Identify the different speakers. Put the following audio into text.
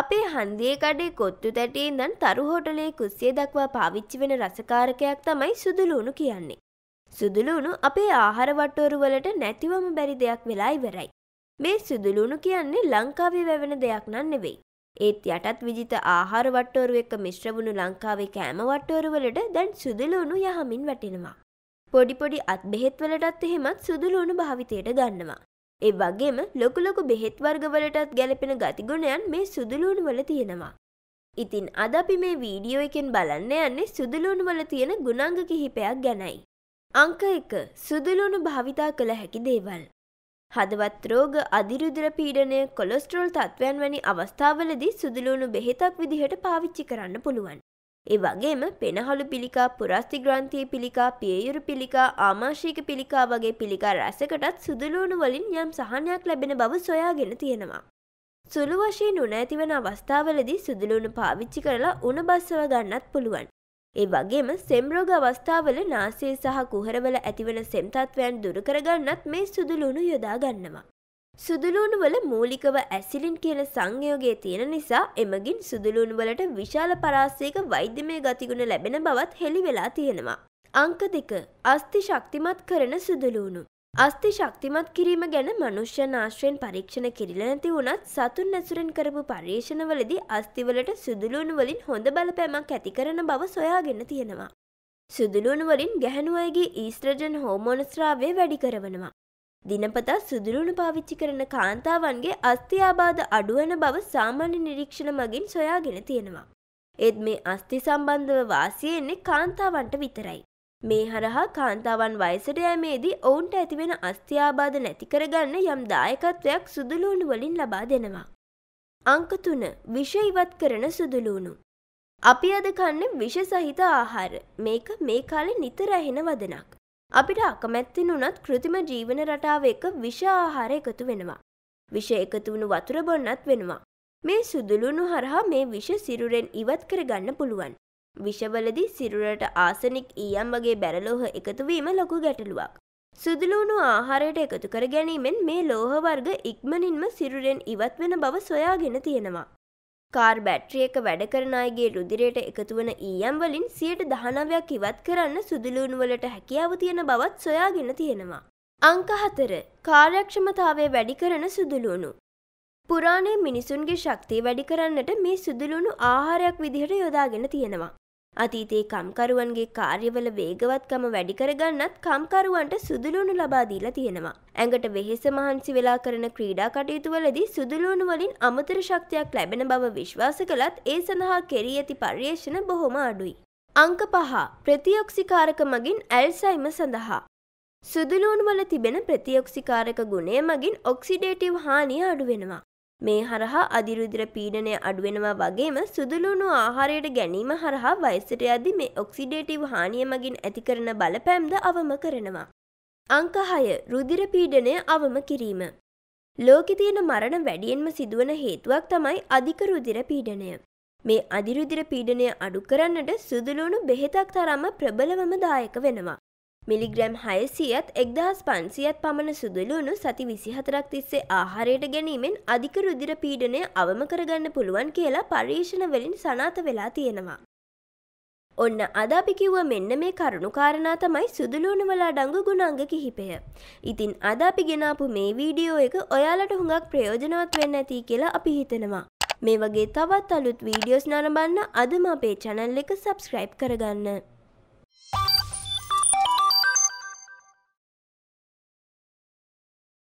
Speaker 1: අපේ හන්දියකඩේ කොත්තු තැටේ දන් තරුහෝටලේ කුස්සේ දක්වා පාවිච්චි වෙන රසකාරකයක් තමයි සුදුලූුණු කියන්නේ. සුදුලූුණු අපේ ආහාරවට්ටෝරුවලට නැතිවම බැරි දෙයක් වෙලා ඉවරයි. මේ සුදුලූුණු කියන්නේ ලංකාවේ වැවෙන දෙයක් නන් නෙවෙයි. ඒත් යටත් විජිත ආහාර වට්ටෝරුව එක්ක මිශ්‍රවුණු ලංකාවේ කෑම වට්ටෝරුවලට දැන් සුදුලූුණු යහමින් වැටෙනවා. පොඩිපොඩි අත් බෙහෙත්වලටත් එහෙමත් සුදුලූුණු භාවිතයට ගන්නවා. ඒ වගේම ලොකුලොකු බෙහෙත් වර්ගවලටත් ගැලපෙන ගතිගුණයන් මේ සුදුලූුණු වල තියෙනවා. ඉතින් අද අපි මේ වීඩියෝ එකෙන් බලන්න යන්නේ සුදුලූුණු වල තියෙන ගුණංග කිහිපයක් ගැනයි. අංක එක සුදුලූුණු භාවිතා කළ හැකි දේවල්. හදවත් රෝග අධිරුදුර පීඩනය කොලොස්ට්‍රෝල් තත්ත්වයන් වැනි අවස්ථාවලදී සුදුලූුණු බෙහෙතක් විදිහට පාවිච්චි කරන්න පුළුවන්. ඒ වගේම පෙනහළු පිළිකා පුරස්ති ග්‍රන්ථී පිළිකා පියයුරු පිළිකා ආමාශීක පිළිකා වගේ පිළිකා රැසකටත් සුදුලූුණු වලින් යම් සහනයක් ලැබෙන බව සොයාගෙන තියෙනවා. සුළු වශයෙන් උන ඇතිවන අවස්ථාවලදී සුදුලූුණු පාවිච්චි කරලා උන බස්සව ගන්නත් පුළුවන්. ඒ වගේම සෙම්රෝග අවස්ථාවල නාසේ සහ කුහරවල ඇතිවන සෙම්තත්වයන් දුරකරගන්නත් මේ සුදුලූුණු යොදා ගන්නවා. සුදුලූුණුවල මූලිකව ඇසිලින් කියන සංයෝගය තියෙන නිසා එමගින් සුදුලූුණුවලට විශාල පරාස්සයක වෛද්‍යමය ගතිගුණ ලැබෙන බවත් හෙළි වෙලා තියෙනවා. අංක දෙක අස්ති ශක්තිමත් කරන සුදුලූුණු. අස්ති ශක්තිමත් කිරීම ගැන මනුෂ්‍ය නාශ්‍රයෙන් පරීක්ෂණ කිරිල නැති වුණත් සතුන් නැසුරෙන් කරපු පර්යේෂණවලදි අස්තිවලට සුදුලූුණුවලින් හොඳ බලපෑමක් ඇති කරන බව සොයාගෙන තියෙනවා. සුදුලූුණුවලින් ගැහැනුවයගේ ඊස්ත්‍රජන් හෝමෝනස්ත්‍රාවය වැඩි කරවනවා. දිනපතා සුදුරුණු පාවිච්චි කරන කාන්තාවන්ගේ අස්තියාබාධ අඩුවන බව සාමාන්‍ය නිරීක්ෂණ මගින් සොයාගෙන තියෙනවා. ඒත් මේ අස්ති සම්බන්ධව වාසිය එන්නේ කාන්තාවන්ට විතරයි. මේ හරහා කාන්තාවන් වයසට යෑමේදී ඔවුන්ට ඇතිවෙන අස්තියාබාධ නැති කරගන්න යම් දායකත්වයක් සුදුලූණු වලින් ලබා දෙනවා. අංක තුන විෂ ඉවත් කරන සුදුලූණු. අපි අද කන්නේ විෂ සහිත ආහාර. මේක මේ කාලේ නිතර ඇහෙන වදනක්. අපිට අකමැත්තින් වුනත් කෘතිම ජීවන රටාව එක විෂ ආහාර එකතු වෙනවා. විෂ එකතු වුණු වතුර බොන්නත් වෙනවා. මේ සුදුලුණු හරහා මේ විෂ සිරුරෙන් ඉවත් කරගන්න පුළුවන්. විෂවලදී සිරුරට ආසනික් ඊයම් වගේ බැරලෝහ එකතුවීම ලොකු ගැටලුවක්. සුදුලුණු ආහාරයට එකතු කර ගැනීමෙන් මේ ලෝහ වර්ග ඉක්මනින්ම සිරුරෙන් ඉවත් වෙන බව සොයාගෙන තියෙනවා. කාර් බැට්‍රිය එක වැඩ කරන අයගේ රුදිරයට එකතු වන ඊයම් වලින් සියයට දහනවයක් ඉවත් කරන්න සුදුලූන්වලට හැකියාව තියෙන බවත් සොයාගෙන තියෙනවා. අංක හතර කාර්යක්ෂමතාවේ වැඩි කරන සුදුලූුණු. පුරාණය මිනිසුන්ගේ ශක්තිය වැඩි කරන්නට මේ සුදුලුණු ආහාරයක් විදිහට යොදාගෙන තියෙනවා. අතීතයේ කම්කරුවන්ගේ කාර්යවල වේගවත්කම වැඩි කරගන්නත් කම්කරුවන්ට සුදුලුණු ලබා දීලා තියෙනවා. ඇඟට වෙහෙස මහන්සි වෙලා කරන ක්‍රීඩා කටයුතුවලදී සුදුලුණු වලින් අමතර ශක්තියක් ලැබෙන බව විශ්වාස කළත් ඒ සඳහා කෙරී ඇති පර්යේෂණ බොහොම අඩුයි. අංක පහ ප්‍රතිඔක්සිකාරක මගින් ඇල්සයිම සඳහා. සුදුලූන් වල තිබෙන ප්‍රතිඔක්සිකාරක ගුණය මගින් ඔක්සිඩේටව් හානිය අඩුවෙනවා. මේ හරහා අධිරුදිර පීඩනය අඩුවෙනවා වගේම සුදුලුණු ආහාරයට ගැනීම හරහා වයිසට යදි මේ ඔක්සිඩේටීව් හානිය මගින් ඇති කරන බලපෑම්ද අවම කරනවා. අංකහය රුදිර පීඩනය අවම කිරීම. ලෝකෙ තියෙන මරණ වැඩියෙන්ම සිදුවන හේතුවක් තමයි අධික රුධිර පීඩනය. මේ අධිරුධිර පීඩනය අඩු කරන්නට සුදුලුණු බෙහෙතක් තරම්ම ප්‍රබලවම දායක වෙනවා. මිලිග්‍රම් හයසියත් එක්දහස් පන්සියත් පමණ සුදුලුණු සති විසිහතරක් තිස්සේ ආහාරයට ගැනීමෙන් අධික රුදිර පීඩනය අවම කරගන්න පුළුවන් කියලා පර්යේෂණවලින් සනාත වෙලා තියෙනවා. ඔන්න අදාපිකිව්ව මෙන්න මේ කරුණුකාරණා තමයි සුදුලූනවලා ඩංගු ගුණංග කිහිපය. ඉතින් අදාපි ගෙනාපු මේ වීඩියෝ එක ඔයාලට හුඟක් ප්‍රයෝජනවත් වෙන්න ඇති කියලා අපි හිතනවා. මේ වගේ තවත් අලුත් වීඩියෝස් නරඹන්න අදම අපේ චැනල් එක සබස්ක්‍රයිබ් කරගන්න.